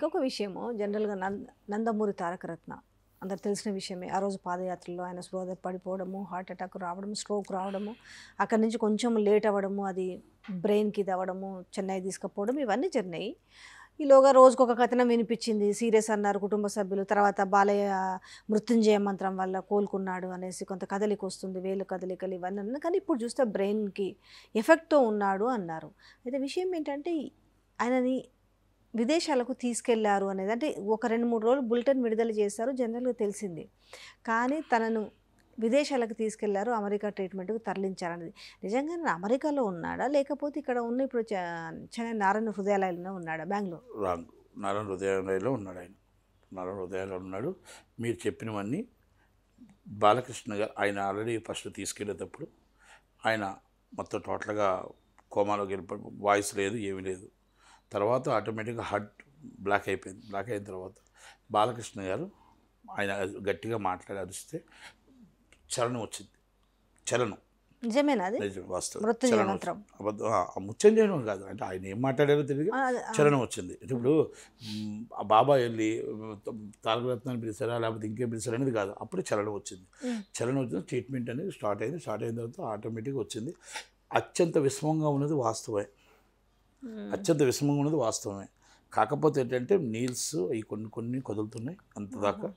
ఇంకొక విషయము జనరల్గా నంద నందమూరి తారకరత్న అందరు తెలిసిన విషయమే ఆ రోజు పాదయాత్రలో ఆయన స్పృహ పడిపోవడము హార్ట్ అటాక్ రావడము స్ట్రోక్ రావడము అక్కడి నుంచి కొంచెం లేట్ అవ్వడము అది బ్రెయిన్కి ఇది అవ్వడము చెన్నై తీసుకుపోవడం ఇవన్నీ జరిగినాయి ఈలోగా రోజుకు ఒక కథనం వినిపించింది సీరియస్ అన్నారు కుటుంబ సభ్యులు తర్వాత బాలయ్య మృత్యుంజయ మంత్రం వల్ల కోలుకున్నాడు అనేసి కొంత కదలిక వస్తుంది వేలు కదలికలు ఇవన్నీ అన్న కానీ ఇప్పుడు చూస్తే బ్రెయిన్కి ఎఫెక్ట్తో ఉన్నాడు అన్నారు అయితే విషయం ఏంటంటే ఆయనని విదేశాలకు తీసుకెళ్లారు అనేది అంటే ఒక రెండు మూడు రోజులు బులెటిన్ విడుదల చేశారు జనరల్గా తెలిసింది కానీ తనను విదేశాలకు తీసుకెళ్లారు అమెరికా ట్రీట్మెంట్కు తరలించారనేది నిజంగా అమెరికాలో ఉన్నాడా లేకపోతే ఇక్కడ ఉన్న ఇప్పుడు చెన్నై నారాయణ హృదయాలయంలో ఉన్నాడా బెంగళూరు రాంగ్ నారాయణ హృదయాలయంలో ఉన్నాడు ఆయన నారాయణ హృదయాలయంలో ఉన్నాడు మీరు చెప్పినవన్నీ బాలకృష్ణ గారు ఆయన ఆల్రెడీ ఫస్ట్ తీసుకెళ్ళేటప్పుడు ఆయన మొత్తం టోటల్గా కోమాలోకి వెళ్ళిపో వాయిస్ లేదు ఏమీ లేదు తర్వాత ఆటోమేటిక్గా హార్ట్ బ్లాక్ అయిపోయింది బ్లాక్ అయిన తర్వాత బాలకృష్ణ గారు ఆయన గట్టిగా మాట్లాడి అరిస్తే చలనం వచ్చింది చలనం నిజమేనా ముచ్చం చేయడం కాదు అంటే ఆయన ఏం మాట్లాడారో తెలియదు చలనం వచ్చింది ఇప్పుడు బాబా వెళ్ళి తారకరత్నాన్ని పిలిచారా లేకపోతే ఇంకేం పిలిచారా అనేది కాదు అప్పుడే చలనం వచ్చింది చలనం వచ్చింది ట్రీట్మెంట్ అనేది స్టార్ట్ అయింది స్టార్ట్ అయిన తర్వాత ఆటోమేటిక్గా వచ్చింది అత్యంత విస్మంగా ఉన్నది వాస్తవే అత్యంత విషమంగా ఉన్నది వాస్తవమే కాకపోతే ఏంటంటే నీల్స్ అవి కొన్ని కొన్ని కదులుతున్నాయి అంతదాకా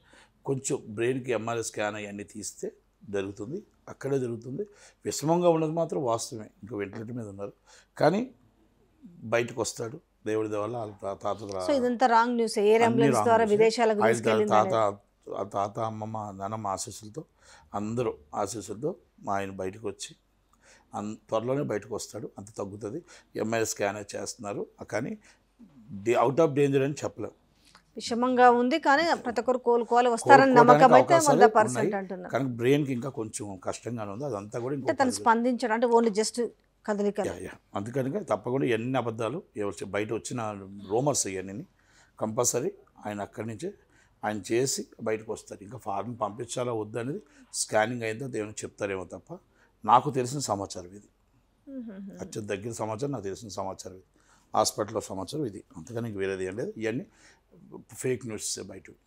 కొంచెం బ్రెయిన్కి ఎంఆర్ఐ స్కాన్ అవన్నీ తీస్తే జరుగుతుంది అక్కడే జరుగుతుంది విషమంగా ఉన్నది మాత్రం వాస్తవమే ఇంకా వెంటిలేటర్ మీద ఉన్నారు కానీ బయటకు వస్తాడు దేవుడి వల్ల వాళ్ళ తాత రాంగ్ న్యూస్ తాత తాత అమ్మమ్మ నానమ్మ ఆశీస్సులతో అందరూ ఆశీస్సులతో మా ఆయన బయటకు వచ్చి త్వరలోనే బయటకు వస్తాడు అంత తగ్గుతుంది ఎంఐఎస్ స్కాన్ చేస్తున్నారు కానీ అవుట్ ఆఫ్ డేంజర్ అని చెప్పలేము విషమంగా ఉంది కానీ ప్రతి ఒక్కరు కోలుకోవాలి వస్తారని నమ్మకం అయితే వంద పర్సెంట్ అంటున్నారు కానీ బ్రెయిన్కి ఇంకా కొంచెం కష్టంగానే ఉంది అదంతా కూడా ఇంకా తను స్పందించడం అంటే ఓన్లీ జస్ట్ కదలిక అందుకని తప్పకుండా ఎన్ని అబద్ధాలు ఎవరు బయట వచ్చిన రూమర్స్ ఇవన్నీ కంపల్సరీ ఆయన అక్కడి నుంచే ఆయన చేసి బయటకు వస్తారు ఇంకా ఫార్మ్ పంపించాలా వద్దనేది స్కానింగ్ అయిందో దేవుని చెప్తారేమో తప్ప నాకు తెలిసిన సమాచారం ఇది అత్యంత దగ్గర సమాచారం నాకు తెలిసిన సమాచారం ఇది హాస్పిటల్లో సమాచారం ఇది అంతగా నీకు వేరేది ఏం లేదు ఇవన్నీ ఫేక్ న్యూస్ బయట